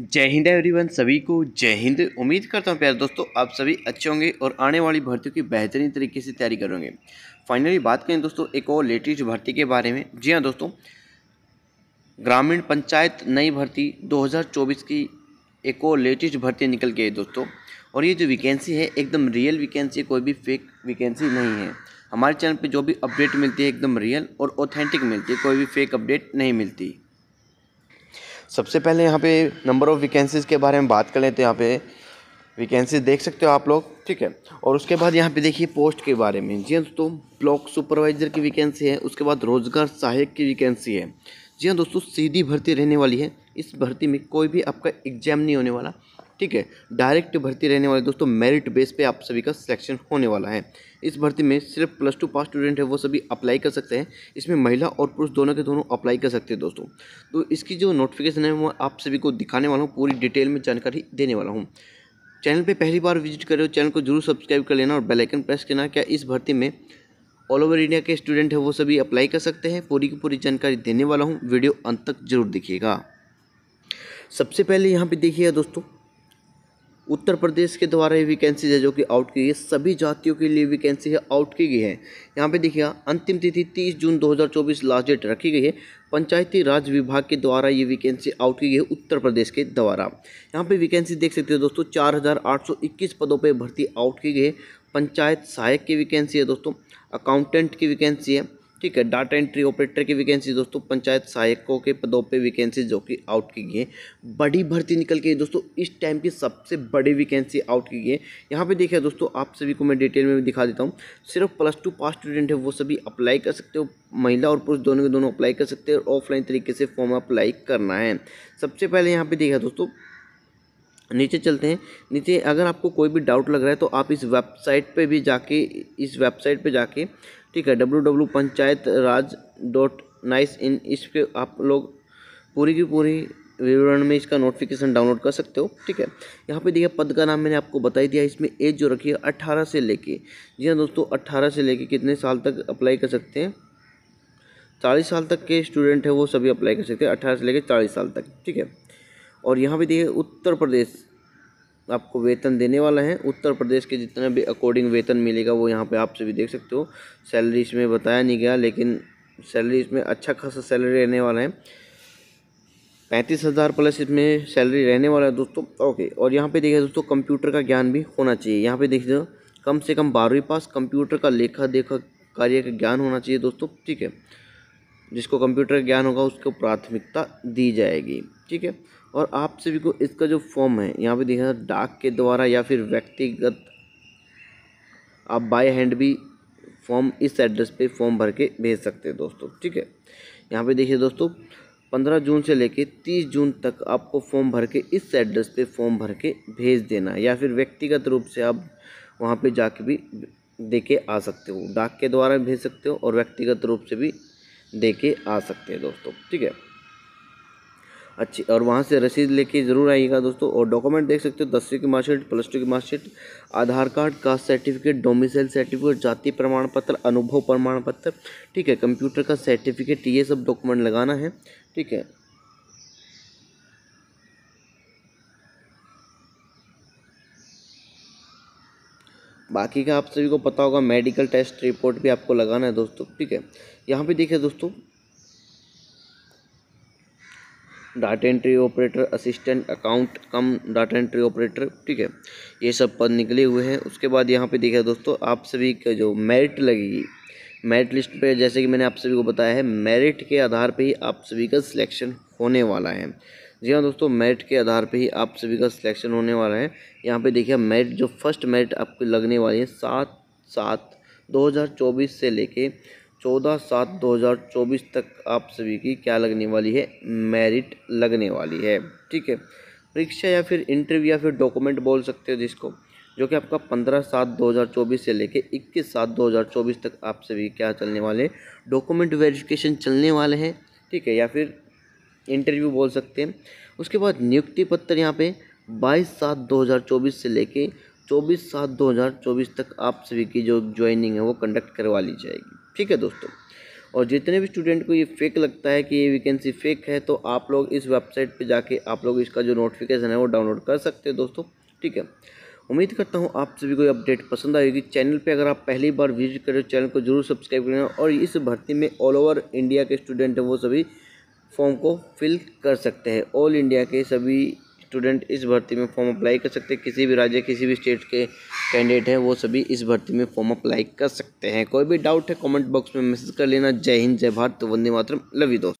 जय हिंद एवरीवन सभी को जय हिंद उम्मीद करता हूँ प्यार दोस्तों आप सभी अच्छे होंगे और आने वाली भर्तियों की बेहतरीन तरीके से तैयारी करेंगे फाइनली बात करें दोस्तों एक और लेटेस्ट भर्ती के बारे में जी हाँ दोस्तों ग्रामीण पंचायत नई भर्ती 2024 की एक और लेटेस्ट भर्ती निकल गई है दोस्तों और ये जो वैकेंसी है एकदम रियल वैकेंसी कोई भी फेक वैकेंसी नहीं है हमारे चैनल पर जो भी अपडेट मिलती है एकदम रियल और ऑथेंटिक मिलती है कोई भी फेक अपडेट नहीं मिलती सबसे पहले यहाँ पे नंबर ऑफ़ वैकेंसीज़ के बारे में बात कर लेते हैं यहाँ पे वैकेंसी देख सकते हो आप लोग ठीक है और उसके बाद यहाँ पे देखिए पोस्ट के बारे में जी हाँ दोस्तों ब्लॉक सुपरवाइज़र की वैकेंसी है उसके बाद रोज़गार सहायक की वैकेंसी है जी हाँ दोस्तों सीधी भर्ती रहने वाली है इस भर्ती में कोई भी आपका एग्जाम नहीं होने वाला ठीक है डायरेक्ट भर्ती रहने वाले दोस्तों मेरिट बेस पे आप सभी का सिलेक्शन होने वाला है इस भर्ती में सिर्फ प्लस टू पास स्टूडेंट है वो सभी अप्लाई कर सकते हैं इसमें महिला और पुरुष दोनों के दोनों अप्लाई कर सकते हैं दोस्तों तो इसकी जो नोटिफिकेशन है वो आप सभी को दिखाने वाला हूँ पूरी डिटेल में जानकारी देने वाला हूँ चैनल पर पहली बार विजिट करें चैनल को जरूर सब्सक्राइब कर लेना और बेलाइकन प्रेस करना क्या इस भर्ती में ऑल ओवर इंडिया के स्टूडेंट हैं वो सभी अप्लाई कर सकते हैं पूरी की पूरी जानकारी देने वाला हूँ वीडियो अंत तक जरूर देखिएगा सबसे पहले यहाँ पे देखिएगा दोस्तों उत्तर प्रदेश के द्वारा ये वैकेंसी है जो कि आउट की गई है सभी जातियों के लिए वैकेंसी है आउट की गई है यहाँ पे देखिए अंतिम तिथि 30 जून 2024 लास्ट डेट रखी गई है पंचायती राज विभाग के द्वारा ये वैकेंसी आउट की गई है उत्तर प्रदेश के द्वारा यहाँ पे वैकेंसी देख सकते हो दोस्तों चार पदों पर भर्ती आउट की गई है पंचायत सहायक की वैकेंसी है दोस्तों अकाउंटेंट की वैकेंसी है ठीक है डाटा एंट्री ऑपरेटर की वैकेंसी दोस्तों पंचायत सहायकों के पदों पे वैकेंसी जो कि आउट की गई है बड़ी भर्ती निकल के दोस्तों इस टाइम की सबसे बड़ी वैकेंसी आउट की गई है यहाँ पे देखिए दोस्तों आप सभी को मैं डिटेल में दिखा देता हूँ सिर्फ प्लस टू पास स्टूडेंट है वो सभी अप्लाई कर सकते हो महिला और पुरुष दोनों के दोनों अप्लाई कर सकते हैं और ऑफलाइन तरीके से फॉर्म अप्लाई करना है सबसे पहले यहाँ पर देखा दोस्तों नीचे चलते हैं नीचे अगर आपको कोई भी डाउट लग रहा है तो आप इस वेबसाइट पे भी जाके इस वेबसाइट पे जाके ठीक है W W panchayat raj dot nic in इस पर आप लोग पूरी की पूरी विवरण में इसका नोटिफिकेशन डाउनलोड कर सकते हो ठीक है यहाँ पे देखिए पद का नाम मैंने आपको बताई दिया इसमें एज जो रखी है अट्ठारह से लेके जी हाँ दोस्तों अट्ठारह से लेके कितने साल तक अप्लाई कर सकते हैं चालीस साल तक के स्टूडेंट हैं वो सभी अप्लाई कर सकते हैं अट्ठारह से लेकर चालीस साल तक ठीक है और यहाँ पे देखिए उत्तर प्रदेश आपको वेतन देने वाला है उत्तर प्रदेश के जितना भी अकॉर्डिंग वेतन मिलेगा वो यहाँ पे आप सभी देख सकते हो सैलरी इसमें बताया नहीं गया लेकिन सैलरी इसमें अच्छा खासा सैलरी रहने वाला है पैंतीस हज़ार प्लस इसमें सैलरी रहने वाला है दोस्तों ओके और यहाँ पे देखिए दोस्तों कंप्यूटर का ज्ञान भी होना चाहिए यहाँ पर देखिए कम से कम बारहवीं पास कंप्यूटर का लेखा देखा कार्य का ज्ञान होना चाहिए दोस्तों ठीक है जिसको कंप्यूटर का ज्ञान होगा उसको प्राथमिकता दी जाएगी ठीक है और आप सभी को इसका जो फॉर्म है यहाँ पे देखा डाक के द्वारा या फिर व्यक्तिगत आप बाय हैंड भी फॉर्म इस एड्रेस पे फॉर्म भर के भेज सकते हैं दोस्तों ठीक है यहाँ पे देखिए दोस्तों पंद्रह जून से लेके तीस जून तक आपको फॉर्म भर के इस एड्रेस पे फॉर्म भर के भेज देना या फिर व्यक्तिगत रूप से आप वहाँ पे जाके भी दे के आ सकते हो डाक के द्वारा भेज सकते हो और व्यक्तिगत रूप से भी दे के आ सकते हैं दोस्तों ठीक है अच्छी और वहाँ से रसीद लेके ज़रूर आइएगा दोस्तों और डॉक्यूमेंट देख सकते हो दसवीं की मार्कशीट प्लस टू की marksheet Aadhaar card caste certificate domicile certificate जाति प्रमाण पत्र अनुभव प्रमाण पत्र ठीक है कंप्यूटर का सर्टिफिकेट ये सब डॉक्यूमेंट लगाना है ठीक है बाकी का आप सभी को पता होगा मेडिकल टेस्ट रिपोर्ट भी आपको लगाना है दोस्तों ठीक है यहाँ पे देखिए दोस्तों data entry operator assistant account cum data entry operator ठीक है ये सब पद निकले हुए हैं उसके बाद यहाँ पे देखिए दोस्तों आप सभी का जो मेरिट लगेगी मेरिट लिस्ट पे जैसे कि मैंने आप सभी को बताया है मेरिट के आधार पे ही आप सभी का सिलेक्शन होने वाला है जी हाँ दोस्तों मेरिट के आधार पर ही आप सभी का सिलेक्शन होने वाला है यहाँ पर देखिए मेरिट जो फर्स्ट मेरिट आपको लगने वाली है सात सात दो से लेके चौदह सात दो हज़ार चौबीस तक आप सभी की क्या लगने वाली है मेरिट लगने वाली है ठीक है परीक्षा या फिर इंटरव्यू या फिर डॉक्यूमेंट बोल सकते हो जिसको जो कि आपका पंद्रह सात दो हज़ार चौबीस से लेके इक्कीस सात दो हज़ार चौबीस तक आप सभी क्या चलने वाले डॉक्यूमेंट वेरिफिकेशन चलने वाले हैं ठीक है या फिर इंटरव्यू बोल सकते हैं उसके बाद नियुक्ति पत्र यहाँ पर बाईस सात दो हज़ार चौबीस से लेके चौबीस सात दो हज़ार चौबीस तक आप सभी की जो ज्वाइनिंग है वो कंडक्ट करवा ली जाएगी ठीक है दोस्तों और जितने भी स्टूडेंट को ये फेक लगता है कि ये वैकेंसी फेक है तो आप लोग इस वेबसाइट पे जाके आप लोग इसका जो नोटिफिकेशन है वो डाउनलोड कर सकते हैं दोस्तों ठीक है उम्मीद करता हूँ आप सभी को ये अपडेट पसंद आएगी चैनल पे अगर आप पहली बार विजिट करें चैनल को जरूर सब्सक्राइब करें और इस भर्ती में ऑल ओवर इंडिया के स्टूडेंट हैं वो सभी फॉर्म को फिल कर सकते हैं ऑल इंडिया के सभी स्टूडेंट इस भर्ती में फॉर्म अप्लाई कर सकते हैं किसी भी राज्य किसी भी स्टेट के कैंडिडेट हैं वो सभी इस भर्ती में फॉर्म अप्लाई कर सकते हैं कोई भी डाउट है कमेंट बॉक्स में मैसेज कर लेना जय हिंद जय भारत वंदे मातरम लव यू दोस्त